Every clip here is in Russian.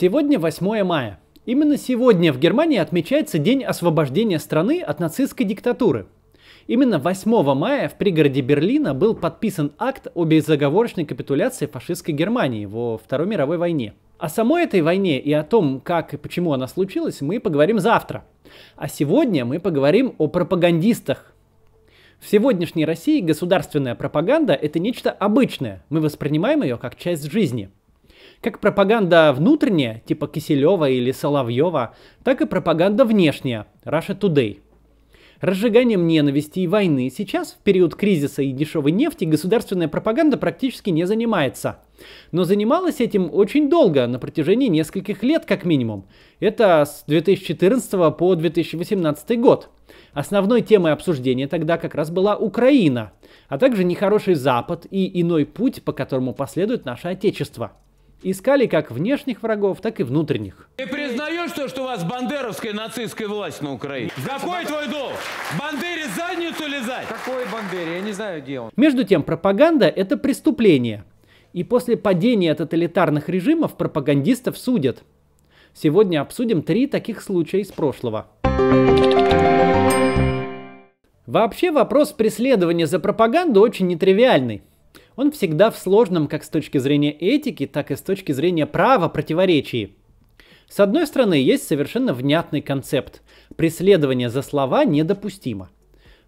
Сегодня 8 мая. Именно сегодня в Германии отмечается День освобождения страны от нацистской диктатуры. Именно 8 мая в пригороде Берлина был подписан акт о безоговорочной капитуляции фашистской Германии во Второй мировой войне. О самой этой войне и о том, как и почему она случилась, мы поговорим завтра. А сегодня мы поговорим о пропагандистах. В сегодняшней России государственная пропаганда – это нечто обычное, мы воспринимаем ее как часть жизни – как пропаганда внутренняя, типа Киселева или Соловьева, так и пропаганда внешняя, Russia Today. Разжиганием ненависти и войны сейчас, в период кризиса и дешевой нефти, государственная пропаганда практически не занимается. Но занималась этим очень долго, на протяжении нескольких лет как минимум. Это с 2014 по 2018 год. Основной темой обсуждения тогда как раз была Украина, а также нехороший Запад и иной путь, по которому последует наше Отечество – Искали как внешних врагов, так и внутренних. Ты признаешь то, что у вас бандеровская нацистская власть на Украине? Какой твой долг? Бандере задницу лизать? Какой бандере? Я не знаю, где он. Между тем, пропаганда – это преступление. И после падения тоталитарных режимов пропагандистов судят. Сегодня обсудим три таких случая из прошлого. Вообще вопрос преследования за пропаганду очень нетривиальный он всегда в сложном как с точки зрения этики, так и с точки зрения права противоречии. С одной стороны, есть совершенно внятный концепт. Преследование за слова недопустимо.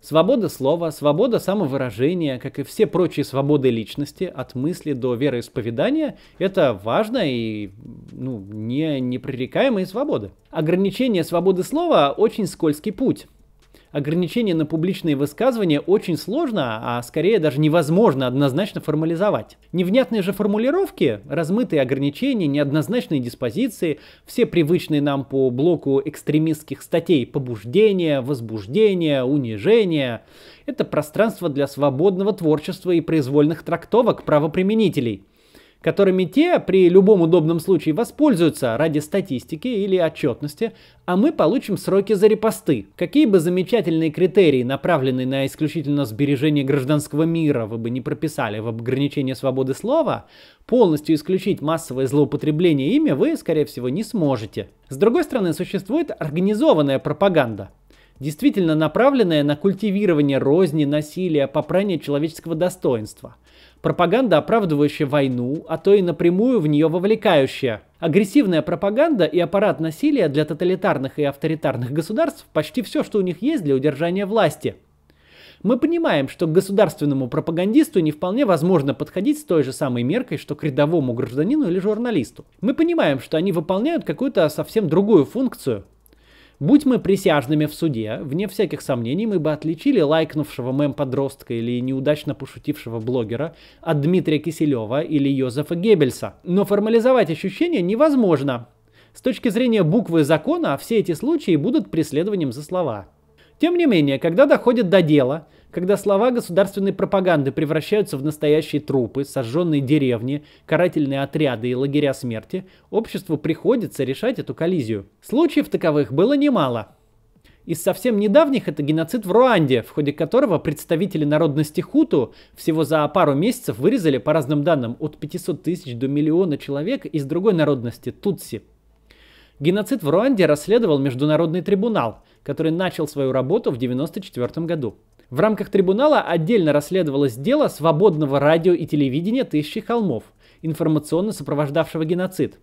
Свобода слова, свобода самовыражения, как и все прочие свободы личности, от мысли до вероисповедания, это важная и ну, не, непререкаемая свобода. Ограничение свободы слова – очень скользкий путь ограничение на публичные высказывания очень сложно, а скорее даже невозможно однозначно формализовать. Невнятные же формулировки, размытые ограничения, неоднозначные диспозиции, все привычные нам по блоку экстремистских статей побуждения, возбуждения, унижения – это пространство для свободного творчества и произвольных трактовок правоприменителей – которыми те при любом удобном случае воспользуются ради статистики или отчетности, а мы получим сроки за репосты. Какие бы замечательные критерии, направленные на исключительно сбережение гражданского мира, вы бы не прописали в ограничении свободы слова, полностью исключить массовое злоупотребление ими вы, скорее всего, не сможете. С другой стороны, существует организованная пропаганда, действительно направленная на культивирование розни, насилия, попрание человеческого достоинства – Пропаганда, оправдывающая войну, а то и напрямую в нее вовлекающая. Агрессивная пропаганда и аппарат насилия для тоталитарных и авторитарных государств почти все, что у них есть для удержания власти. Мы понимаем, что к государственному пропагандисту не вполне возможно подходить с той же самой меркой, что к рядовому гражданину или журналисту. Мы понимаем, что они выполняют какую-то совсем другую функцию, Будь мы присяжными в суде, вне всяких сомнений мы бы отличили лайкнувшего мем-подростка или неудачно пошутившего блогера от Дмитрия Киселева или Йозефа Геббельса. Но формализовать ощущение невозможно. С точки зрения буквы закона все эти случаи будут преследованием за слова. Тем не менее, когда доходит до дела, когда слова государственной пропаганды превращаются в настоящие трупы, сожженные деревни, карательные отряды и лагеря смерти, обществу приходится решать эту коллизию. Случаев таковых было немало. Из совсем недавних это геноцид в Руанде, в ходе которого представители народности Хуту всего за пару месяцев вырезали, по разным данным, от 500 тысяч до миллиона человек из другой народности – Тутси. Геноцид в Руанде расследовал Международный трибунал, который начал свою работу в 1994 году. В рамках трибунала отдельно расследовалось дело свободного радио и телевидения «Тысячи холмов», информационно сопровождавшего геноцид.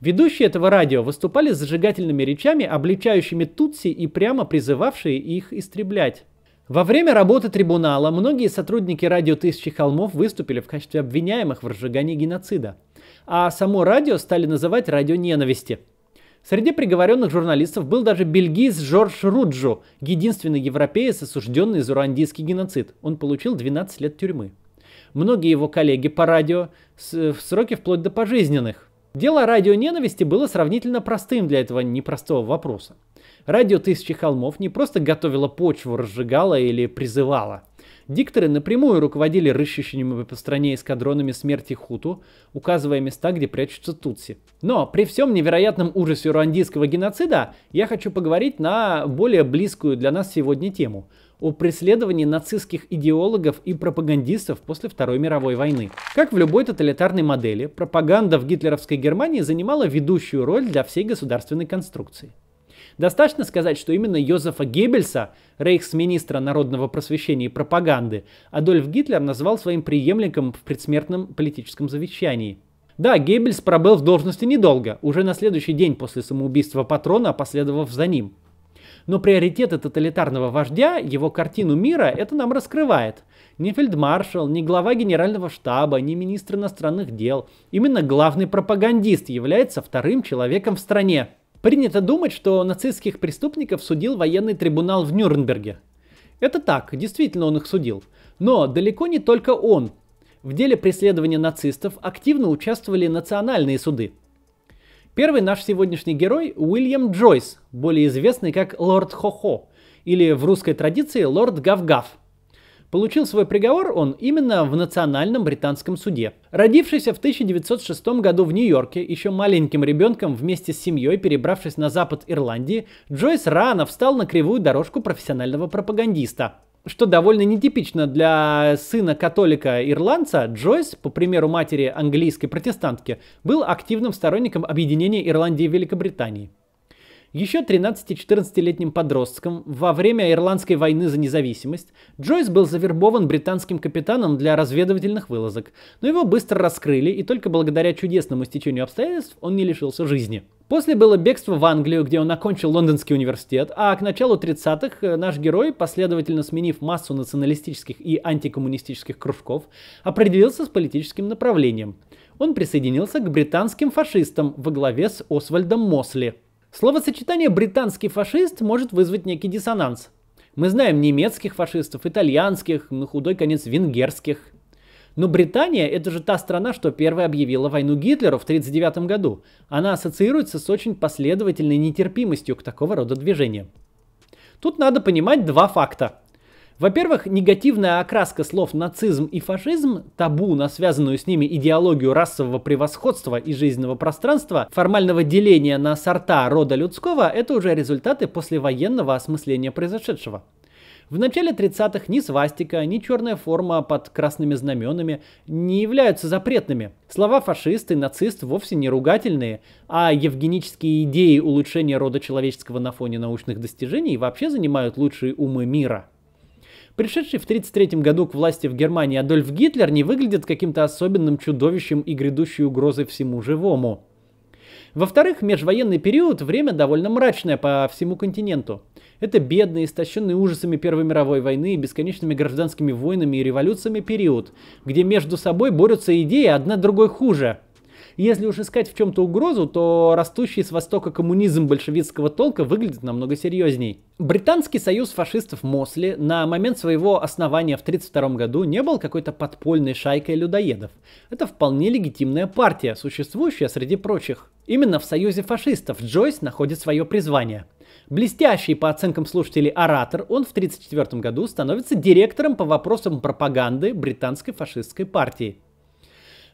Ведущие этого радио выступали с зажигательными речами, обличающими тутси и прямо призывавшие их истреблять. Во время работы трибунала многие сотрудники радио «Тысячи холмов» выступили в качестве обвиняемых в разжигании геноцида. А само радио стали называть «радио ненависти», Среди приговоренных журналистов был даже бельгиец Жорж Руджо, единственный европеец, осужденный за руандийский геноцид. Он получил 12 лет тюрьмы. Многие его коллеги по радио в сроки вплоть до пожизненных. Дело радио ненависти было сравнительно простым для этого непростого вопроса. Радио «Тысячи холмов» не просто готовило почву, разжигало или призывало. Дикторы напрямую руководили рыщущими по стране эскадронами смерти Хуту, указывая места, где прячутся Тутси. Но при всем невероятном ужасе руандийского геноцида я хочу поговорить на более близкую для нас сегодня тему – о преследовании нацистских идеологов и пропагандистов после Второй мировой войны. Как в любой тоталитарной модели, пропаганда в гитлеровской Германии занимала ведущую роль для всей государственной конструкции. Достаточно сказать, что именно Йозефа Геббельса, рейхсминистра народного просвещения и пропаганды, Адольф Гитлер назвал своим преемником в предсмертном политическом завещании. Да, Геббельс пробыл в должности недолго, уже на следующий день после самоубийства патрона, последовав за ним. Но приоритеты тоталитарного вождя, его картину мира, это нам раскрывает. Ни фельдмаршал, ни глава генерального штаба, ни министр иностранных дел. Именно главный пропагандист является вторым человеком в стране. Принято думать, что нацистских преступников судил военный трибунал в Нюрнберге. Это так, действительно он их судил. Но далеко не только он. В деле преследования нацистов активно участвовали национальные суды. Первый наш сегодняшний герой – Уильям Джойс, более известный как Лорд Хохо, или в русской традиции Лорд Гавгав. -Гав. Получил свой приговор он именно в национальном британском суде. Родившийся в 1906 году в Нью-Йорке, еще маленьким ребенком вместе с семьей, перебравшись на запад Ирландии, Джойс рано встал на кривую дорожку профессионального пропагандиста. Что довольно нетипично для сына католика-ирландца, Джойс, по примеру матери английской протестантки, был активным сторонником объединения Ирландии и Великобритании. Еще 13-14-летним подростком во время Ирландской войны за независимость Джойс был завербован британским капитаном для разведывательных вылазок, но его быстро раскрыли, и только благодаря чудесному стечению обстоятельств он не лишился жизни. После было бегство в Англию, где он окончил Лондонский университет, а к началу 30-х э, наш герой, последовательно сменив массу националистических и антикоммунистических кружков, определился с политическим направлением. Он присоединился к британским фашистам во главе с Освальдом Мосли – Словосочетание «британский фашист» может вызвать некий диссонанс. Мы знаем немецких фашистов, итальянских, на худой конец венгерских. Но Британия – это же та страна, что первая объявила войну Гитлеру в 1939 году. Она ассоциируется с очень последовательной нетерпимостью к такого рода движениям. Тут надо понимать два факта – во-первых, негативная окраска слов «нацизм» и «фашизм», табу на связанную с ними идеологию расового превосходства и жизненного пространства, формального деления на сорта рода людского – это уже результаты послевоенного осмысления произошедшего. В начале 30-х ни свастика, ни черная форма под красными знаменами не являются запретными. Слова фашист и нацист вовсе не ругательные, а евгенические идеи улучшения рода человеческого на фоне научных достижений вообще занимают лучшие умы мира. Пришедший в 1933 году к власти в Германии Адольф Гитлер не выглядит каким-то особенным чудовищем и грядущей угрозой всему живому. Во-вторых, межвоенный период – время довольно мрачное по всему континенту. Это бедный, истощенный ужасами Первой мировой войны и бесконечными гражданскими войнами и революциями период, где между собой борются идеи одна другой хуже – если уж искать в чем-то угрозу, то растущий с востока коммунизм большевистского толка выглядит намного серьезней. Британский союз фашистов Мосли на момент своего основания в 1932 году не был какой-то подпольной шайкой людоедов. Это вполне легитимная партия, существующая среди прочих. Именно в союзе фашистов Джойс находит свое призвание. Блестящий, по оценкам слушателей, оратор, он в 1934 году становится директором по вопросам пропаганды британской фашистской партии.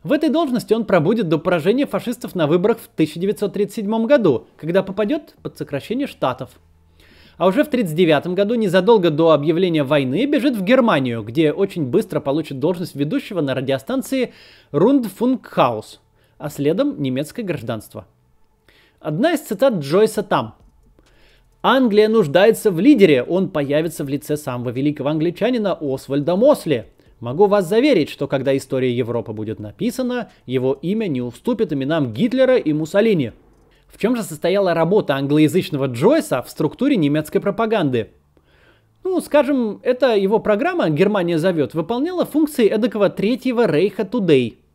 В этой должности он пробудет до поражения фашистов на выборах в 1937 году, когда попадет под сокращение штатов. А уже в 1939 году, незадолго до объявления войны, бежит в Германию, где очень быстро получит должность ведущего на радиостанции Rundfunkhaus, а следом немецкое гражданство. Одна из цитат Джойса там. «Англия нуждается в лидере, он появится в лице самого великого англичанина Освальда Мосли», Могу вас заверить, что когда история Европы будет написана, его имя не уступит именам Гитлера и Муссолини. В чем же состояла работа англоязычного Джойса в структуре немецкой пропаганды? Ну, скажем, это его программа «Германия зовет» выполняла функции эдакого третьего рейха Today –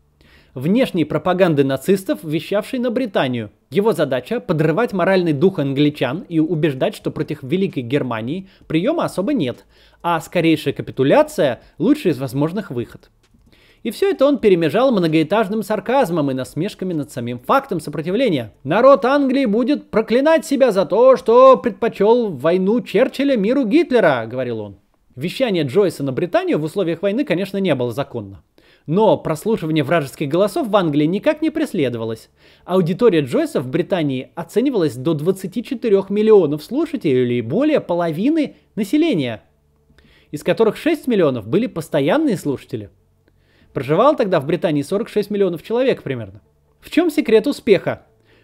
внешней пропаганды нацистов, вещавшей на Британию. Его задача – подрывать моральный дух англичан и убеждать, что против Великой Германии приема особо нет, а скорейшая капитуляция – лучший из возможных выход. И все это он перемежал многоэтажным сарказмом и насмешками над самим фактом сопротивления. Народ Англии будет проклинать себя за то, что предпочел войну Черчилля миру Гитлера, говорил он. Вещание Джойса на Британию в условиях войны, конечно, не было законно. Но прослушивание вражеских голосов в Англии никак не преследовалось. Аудитория Джойса в Британии оценивалась до 24 миллионов слушателей или более половины населения, из которых 6 миллионов были постоянные слушатели. Проживало тогда в Британии 46 миллионов человек примерно. В чем секрет успеха?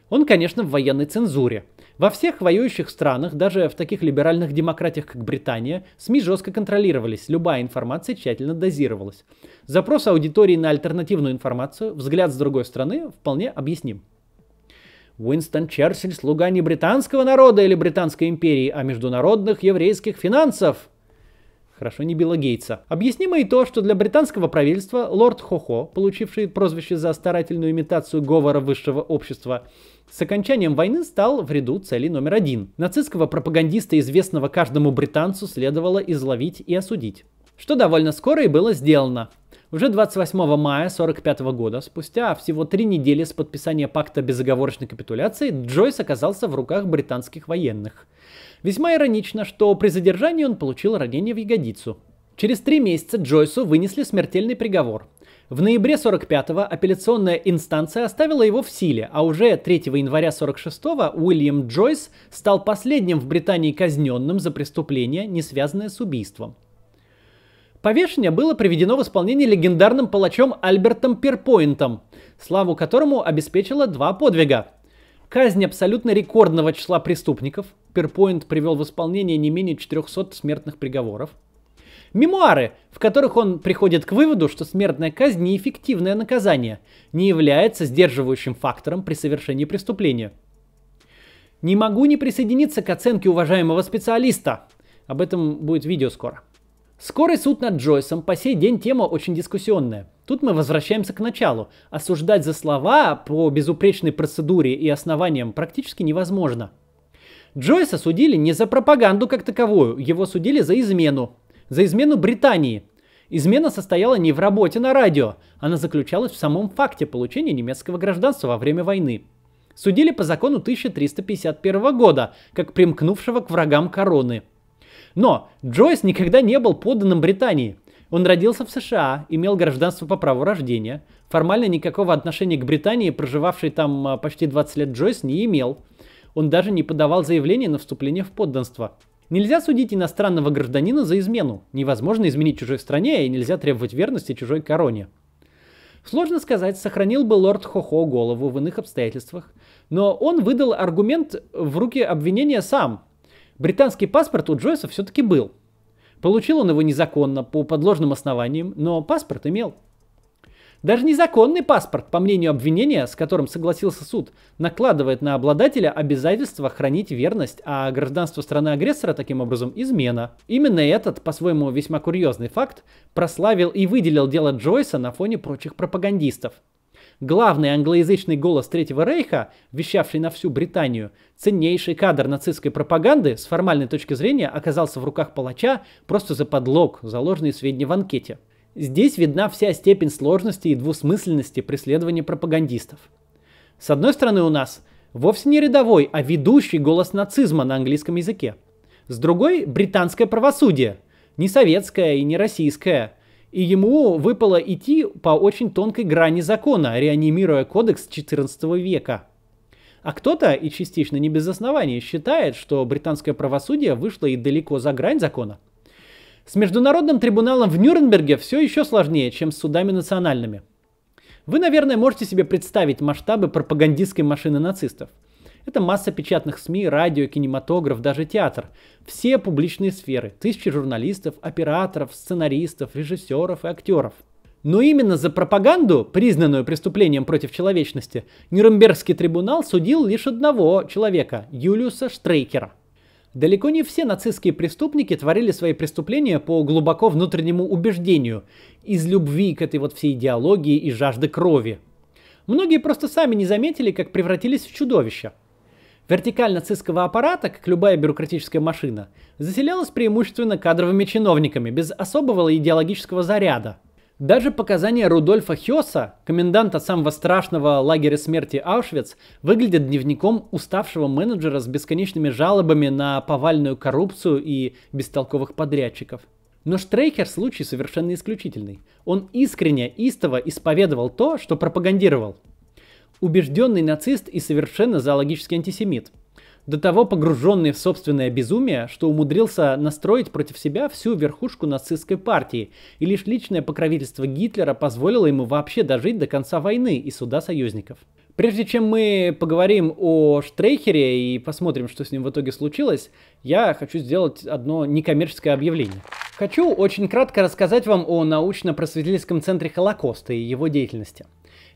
Он, конечно, в военной цензуре – во всех воюющих странах, даже в таких либеральных демократиях, как Британия, СМИ жестко контролировались, любая информация тщательно дозировалась. Запрос аудитории на альтернативную информацию, взгляд с другой стороны, вполне объясним. Уинстон Черчилль – слуга не британского народа или британской империи, а международных еврейских финансов – Хорошо, не Билла Гейтса. Объяснимо и то, что для британского правительства лорд Хохо, получивший прозвище за старательную имитацию говора высшего общества, с окончанием войны стал в ряду цели номер один. Нацистского пропагандиста, известного каждому британцу, следовало изловить и осудить. Что довольно скоро и было сделано. Уже 28 мая 1945 года, спустя всего три недели с подписания пакта безоговорочной капитуляции, Джойс оказался в руках британских военных – Весьма иронично, что при задержании он получил ранение в ягодицу. Через три месяца Джойсу вынесли смертельный приговор. В ноябре 45-го апелляционная инстанция оставила его в силе, а уже 3 января 46-го Уильям Джойс стал последним в Британии казненным за преступление, не связанное с убийством. Повешение было приведено в исполнение легендарным палачом Альбертом Перпойнтом, славу которому обеспечило два подвига. Казнь абсолютно рекордного числа преступников, Перпоинт привел в исполнение не менее 400 смертных приговоров. Мемуары, в которых он приходит к выводу, что смертная казнь неэффективное наказание, не является сдерживающим фактором при совершении преступления. Не могу не присоединиться к оценке уважаемого специалиста. Об этом будет видео скоро. Скорый суд над Джойсом по сей день тема очень дискуссионная. Тут мы возвращаемся к началу. Осуждать за слова по безупречной процедуре и основаниям практически невозможно – Джойса судили не за пропаганду как таковую, его судили за измену. За измену Британии. Измена состояла не в работе на радио, она заключалась в самом факте получения немецкого гражданства во время войны. Судили по закону 1351 года, как примкнувшего к врагам короны. Но Джойс никогда не был подданным Британии. Он родился в США, имел гражданство по праву рождения. Формально никакого отношения к Британии, проживавший там а, почти 20 лет Джойс, не имел. Он даже не подавал заявление на вступление в подданство. Нельзя судить иностранного гражданина за измену. Невозможно изменить чужой стране и нельзя требовать верности чужой короне. Сложно сказать, сохранил бы лорд Хохо голову в иных обстоятельствах, но он выдал аргумент в руки обвинения сам. Британский паспорт у Джойса все-таки был. Получил он его незаконно, по подложным основаниям, но паспорт имел. Даже незаконный паспорт, по мнению обвинения, с которым согласился суд, накладывает на обладателя обязательство хранить верность, а гражданство страны-агрессора таким образом измена. Именно этот, по-своему, весьма курьезный факт прославил и выделил дело Джойса на фоне прочих пропагандистов. Главный англоязычный голос Третьего Рейха, вещавший на всю Британию, ценнейший кадр нацистской пропаганды с формальной точки зрения оказался в руках палача просто за подлог, заложенный сведения в анкете – Здесь видна вся степень сложности и двусмысленности преследования пропагандистов. С одной стороны у нас вовсе не рядовой, а ведущий голос нацизма на английском языке. С другой – британское правосудие, не советское и не российское. И ему выпало идти по очень тонкой грани закона, реанимируя кодекс XIV века. А кто-то, и частично не без оснований, считает, что британское правосудие вышло и далеко за грань закона – с Международным трибуналом в Нюрнберге все еще сложнее, чем с судами национальными. Вы, наверное, можете себе представить масштабы пропагандистской машины нацистов. Это масса печатных СМИ, радио, кинематограф, даже театр. Все публичные сферы. Тысячи журналистов, операторов, сценаристов, режиссеров и актеров. Но именно за пропаганду, признанную преступлением против человечности, Нюрнбергский трибунал судил лишь одного человека – Юлиуса Штрейкера. Далеко не все нацистские преступники творили свои преступления по глубоко внутреннему убеждению, из любви к этой вот всей идеологии и жажды крови. Многие просто сами не заметили, как превратились в чудовища. Вертикаль нацистского аппарата, как любая бюрократическая машина, заселялась преимущественно кадровыми чиновниками, без особого идеологического заряда – даже показания Рудольфа Хёса, коменданта самого страшного лагеря смерти Аушвиц, выглядят дневником уставшего менеджера с бесконечными жалобами на повальную коррупцию и бестолковых подрядчиков. Но Штрейхер случай совершенно исключительный. Он искренне, истово исповедовал то, что пропагандировал. Убежденный нацист и совершенно зоологический антисемит – до того погруженный в собственное безумие, что умудрился настроить против себя всю верхушку нацистской партии, и лишь личное покровительство Гитлера позволило ему вообще дожить до конца войны и суда союзников. Прежде чем мы поговорим о Штрейхере и посмотрим, что с ним в итоге случилось, я хочу сделать одно некоммерческое объявление. Хочу очень кратко рассказать вам о научно-просветительском центре Холокоста и его деятельности.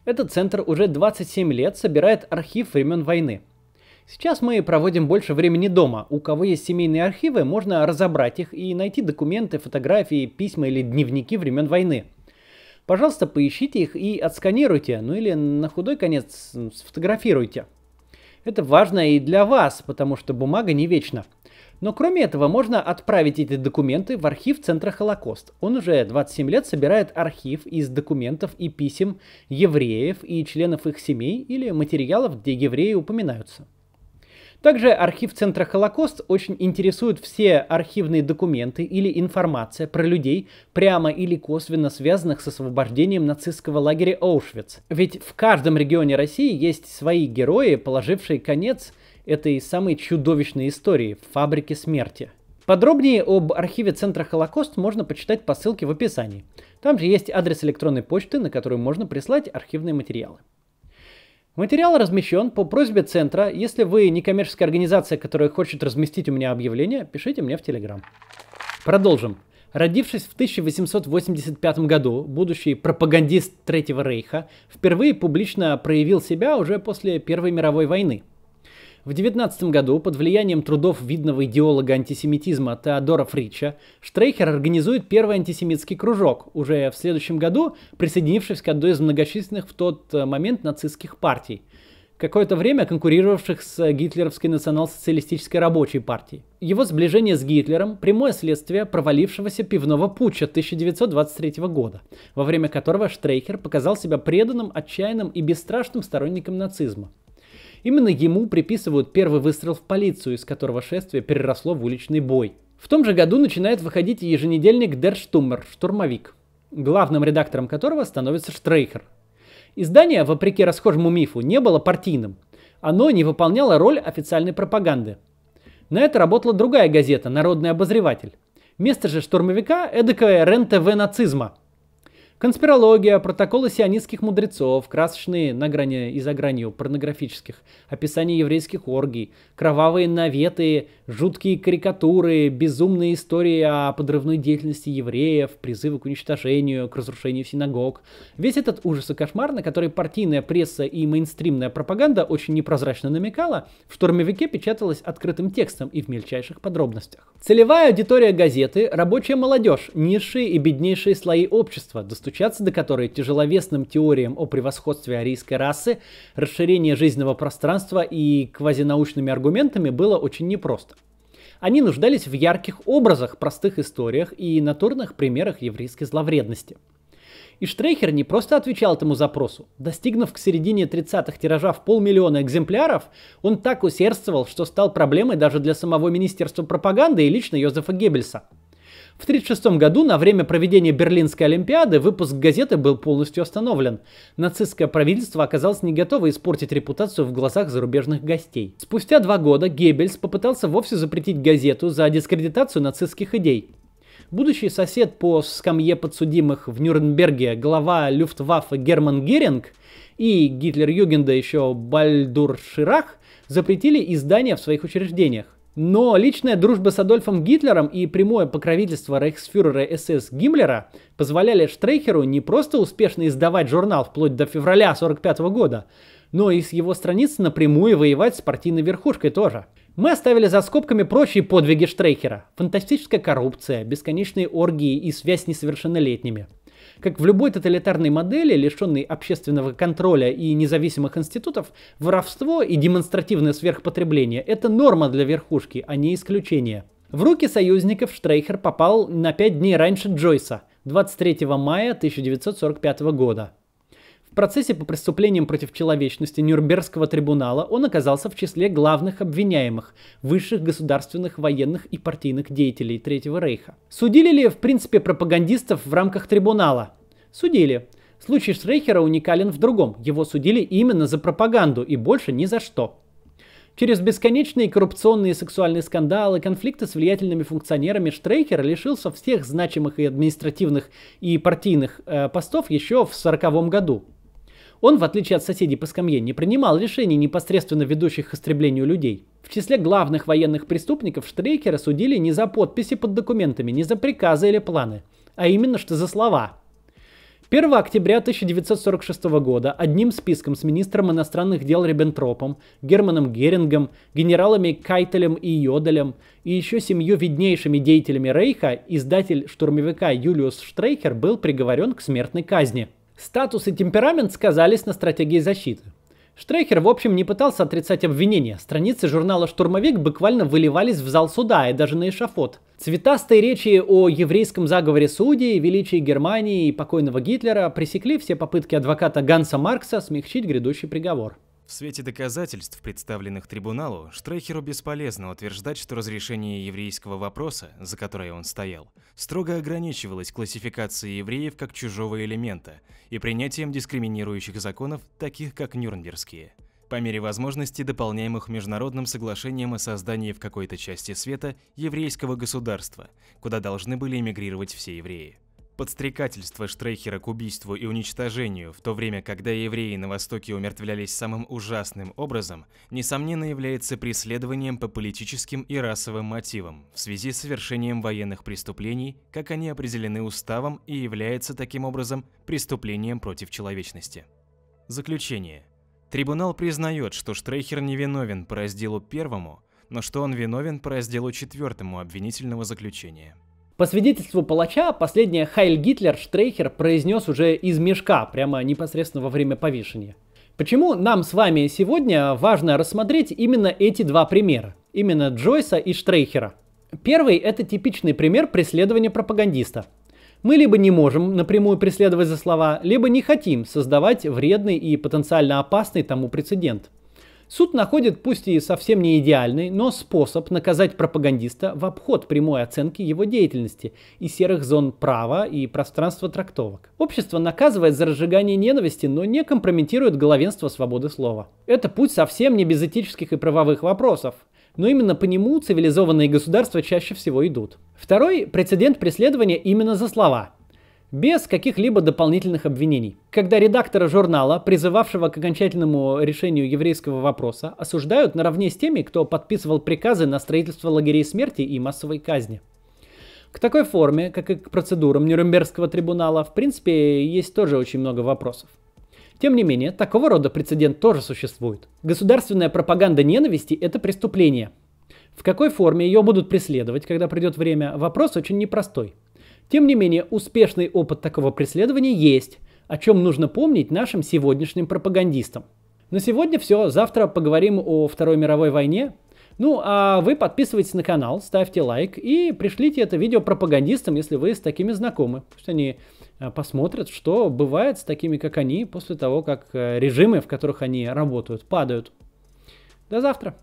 Этот центр уже 27 лет собирает архив времен войны – Сейчас мы проводим больше времени дома. У кого есть семейные архивы, можно разобрать их и найти документы, фотографии, письма или дневники времен войны. Пожалуйста, поищите их и отсканируйте, ну или на худой конец сфотографируйте. Это важно и для вас, потому что бумага не вечна. Но кроме этого, можно отправить эти документы в архив Центра Холокост. Он уже 27 лет собирает архив из документов и писем евреев и членов их семей или материалов, где евреи упоминаются. Также архив Центра Холокост очень интересует все архивные документы или информация про людей, прямо или косвенно связанных с освобождением нацистского лагеря Аушвиц. Ведь в каждом регионе России есть свои герои, положившие конец этой самой чудовищной истории – фабрике смерти. Подробнее об архиве Центра Холокост можно почитать по ссылке в описании. Там же есть адрес электронной почты, на которую можно прислать архивные материалы. Материал размещен по просьбе центра. Если вы некоммерческая организация, которая хочет разместить у меня объявление, пишите мне в Телеграм. Продолжим. Родившись в 1885 году, будущий пропагандист Третьего Рейха впервые публично проявил себя уже после Первой мировой войны – в 19 году под влиянием трудов видного идеолога антисемитизма Теодора Фрича Штрейхер организует первый антисемитский кружок, уже в следующем году присоединившись к одной из многочисленных в тот э, момент нацистских партий какое-то время конкурировавших с гитлеровской национал-социалистической рабочей партией. Его сближение с Гитлером – прямое следствие провалившегося пивного путча 1923 года, во время которого Штрейхер показал себя преданным, отчаянным и бесстрашным сторонником нацизма. Именно ему приписывают первый выстрел в полицию, из которого шествие переросло в уличный бой. В том же году начинает выходить еженедельник Der Stummer, «Штурмовик», главным редактором которого становится Штрейхер. Издание, вопреки расхожему мифу, не было партийным. Оно не выполняло роль официальной пропаганды. На это работала другая газета «Народный обозреватель». Место же штурмовика – эдакое РЕН-ТВ нацизма – Конспирология, протоколы сионистских мудрецов, красочные на грани и за гранью порнографических, описание еврейских оргий, кровавые наветы, жуткие карикатуры, безумные истории о подрывной деятельности евреев, призывы к уничтожению, к разрушению синагог. Весь этот ужас и кошмар, на который партийная пресса и мейнстримная пропаганда очень непрозрачно намекала, в штурмовике печаталось открытым текстом и в мельчайших подробностях. Целевая аудитория газеты – рабочая молодежь, низшие и беднейшие слои общества, достучащие достучаться до которой тяжеловесным теориям о превосходстве арийской расы, расширение жизненного пространства и квазинаучными аргументами было очень непросто. Они нуждались в ярких образах, простых историях и натурных примерах еврейской зловредности. И Штрейхер не просто отвечал этому запросу. Достигнув к середине 30-х тиража в полмиллиона экземпляров, он так усердствовал, что стал проблемой даже для самого Министерства пропаганды и лично Йозефа Геббельса – в 1936 году на время проведения Берлинской Олимпиады выпуск газеты был полностью остановлен. Нацистское правительство оказалось не готово испортить репутацию в глазах зарубежных гостей. Спустя два года Геббельс попытался вовсе запретить газету за дискредитацию нацистских идей. Будущий сосед по скамье подсудимых в Нюрнберге, глава Люфтваффе Герман Геринг и Гитлер-Югенда еще Бальдур Ширах запретили издания в своих учреждениях. Но личная дружба с Адольфом Гитлером и прямое покровительство рейхсфюрера СС Гиммлера позволяли Штрейхеру не просто успешно издавать журнал вплоть до февраля 1945 года, но и с его страниц напрямую воевать с партийной верхушкой тоже. Мы оставили за скобками прочие подвиги Штрейхера. Фантастическая коррупция, бесконечные оргии и связь с несовершеннолетними – как в любой тоталитарной модели, лишенной общественного контроля и независимых институтов, воровство и демонстративное сверхпотребление – это норма для верхушки, а не исключение. В руки союзников Штрейхер попал на пять дней раньше Джойса, 23 мая 1945 года. В процессе по преступлениям против человечности Нюрнбергского трибунала он оказался в числе главных обвиняемых, высших государственных, военных и партийных деятелей Третьего Рейха. Судили ли, в принципе, пропагандистов в рамках трибунала? Судили. Случай Шрейхера уникален в другом. Его судили именно за пропаганду и больше ни за что. Через бесконечные коррупционные сексуальные скандалы, конфликты с влиятельными функционерами Штрейхер лишился всех значимых и административных и партийных э, постов еще в 1940 году. Он, в отличие от соседей по скамье, не принимал решений, непосредственно ведущих к истреблению людей. В числе главных военных преступников Штрейкера судили не за подписи под документами, не за приказы или планы, а именно что за слова. 1 октября 1946 года одним списком с министром иностранных дел Риббентропом, Германом Герингом, генералами Кайтелем и Йоделем и еще семью виднейшими деятелями Рейха издатель штурмовика Юлиус Штрейхер был приговорен к смертной казни – Статус и темперамент сказались на стратегии защиты. Штрейхер, в общем, не пытался отрицать обвинения. Страницы журнала «Штурмовик» буквально выливались в зал суда и даже на эшафот. Цветастые речи о еврейском заговоре судей, величии Германии и покойного Гитлера пресекли все попытки адвоката Ганса Маркса смягчить грядущий приговор. В свете доказательств, представленных трибуналу, Штрейхеру бесполезно утверждать, что разрешение еврейского вопроса, за которое он стоял, строго ограничивалось классификацией евреев как чужого элемента и принятием дискриминирующих законов, таких как Нюрнбергские по мере возможности дополняемых международным соглашением о создании в какой-то части света еврейского государства, куда должны были эмигрировать все евреи. Подстрекательство Штрейхера к убийству и уничтожению, в то время, когда евреи на Востоке умертвлялись самым ужасным образом, несомненно является преследованием по политическим и расовым мотивам в связи с совершением военных преступлений, как они определены уставом и является таким образом преступлением против человечности. Заключение. Трибунал признает, что Штрейхер невиновен по разделу первому, но что он виновен по разделу четвертому обвинительного заключения. По свидетельству палача, последнее Хайль Гитлер Штрейхер произнес уже из мешка, прямо непосредственно во время повешения. Почему нам с вами сегодня важно рассмотреть именно эти два примера? Именно Джойса и Штрейхера. Первый – это типичный пример преследования пропагандиста. Мы либо не можем напрямую преследовать за слова, либо не хотим создавать вредный и потенциально опасный тому прецедент – Суд находит, пусть и совсем не идеальный, но способ наказать пропагандиста в обход прямой оценки его деятельности и серых зон права и пространства трактовок. Общество наказывает за разжигание ненависти, но не компрометирует головенство свободы слова. Это путь совсем не без этических и правовых вопросов, но именно по нему цивилизованные государства чаще всего идут. Второй – прецедент преследования именно за слова без каких-либо дополнительных обвинений. Когда редактора журнала, призывавшего к окончательному решению еврейского вопроса, осуждают наравне с теми, кто подписывал приказы на строительство лагерей смерти и массовой казни. К такой форме, как и к процедурам Нюрнбергского трибунала, в принципе, есть тоже очень много вопросов. Тем не менее, такого рода прецедент тоже существует. Государственная пропаганда ненависти – это преступление. В какой форме ее будут преследовать, когда придет время, вопрос очень непростой. Тем не менее, успешный опыт такого преследования есть, о чем нужно помнить нашим сегодняшним пропагандистам. На сегодня все, завтра поговорим о Второй мировой войне. Ну, а вы подписывайтесь на канал, ставьте лайк и пришлите это видео пропагандистам, если вы с такими знакомы. Пусть они э, посмотрят, что бывает с такими, как они, после того, как э, режимы, в которых они работают, падают. До завтра!